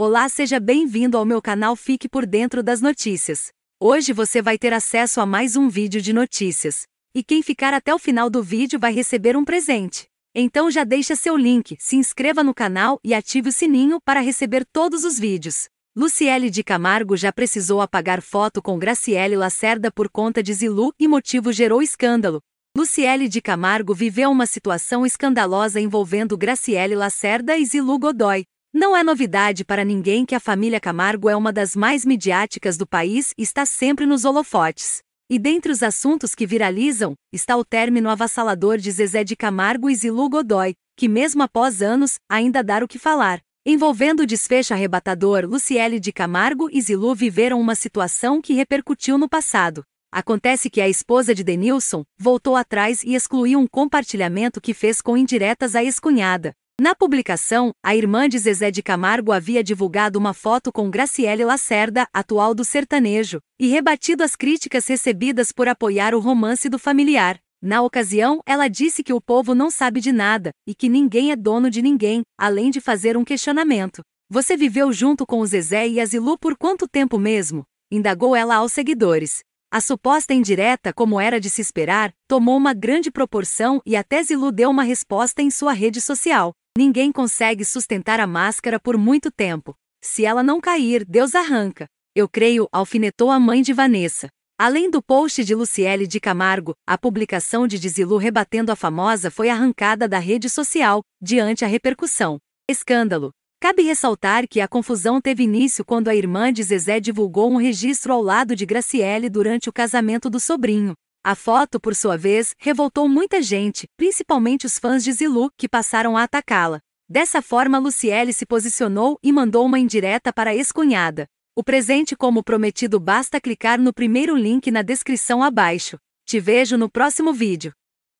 Olá, seja bem-vindo ao meu canal Fique por Dentro das Notícias. Hoje você vai ter acesso a mais um vídeo de notícias. E quem ficar até o final do vídeo vai receber um presente. Então já deixa seu link, se inscreva no canal e ative o sininho para receber todos os vídeos. Luciele de Camargo já precisou apagar foto com Graciele Lacerda por conta de Zilu e motivo gerou escândalo. Luciele de Camargo viveu uma situação escandalosa envolvendo Graciele Lacerda e Zilu Godoy. Não é novidade para ninguém que a família Camargo é uma das mais midiáticas do país e está sempre nos holofotes. E dentre os assuntos que viralizam, está o término avassalador de Zezé de Camargo e Zilu Godoy, que mesmo após anos, ainda dá o que falar. Envolvendo o desfecho arrebatador, Luciele de Camargo e Zilu viveram uma situação que repercutiu no passado. Acontece que a esposa de Denilson voltou atrás e excluiu um compartilhamento que fez com indiretas à ex-cunhada. Na publicação, a irmã de Zezé de Camargo havia divulgado uma foto com Graciele Lacerda, atual do sertanejo, e rebatido as críticas recebidas por apoiar o romance do familiar. Na ocasião, ela disse que o povo não sabe de nada e que ninguém é dono de ninguém, além de fazer um questionamento. Você viveu junto com o Zezé e a Zilu por quanto tempo mesmo? indagou ela aos seguidores. A suposta indireta, como era de se esperar, tomou uma grande proporção e até Zilu deu uma resposta em sua rede social. Ninguém consegue sustentar a máscara por muito tempo. Se ela não cair, Deus arranca. Eu creio, alfinetou a mãe de Vanessa. Além do post de Luciele de Camargo, a publicação de Dizilu rebatendo a famosa foi arrancada da rede social, diante a repercussão. Escândalo. Cabe ressaltar que a confusão teve início quando a irmã de Zezé divulgou um registro ao lado de Graciele durante o casamento do sobrinho. A foto, por sua vez, revoltou muita gente, principalmente os fãs de Zilu, que passaram a atacá-la. Dessa forma, Luciele se posicionou e mandou uma indireta para a ex-cunhada. O presente como prometido basta clicar no primeiro link na descrição abaixo. Te vejo no próximo vídeo.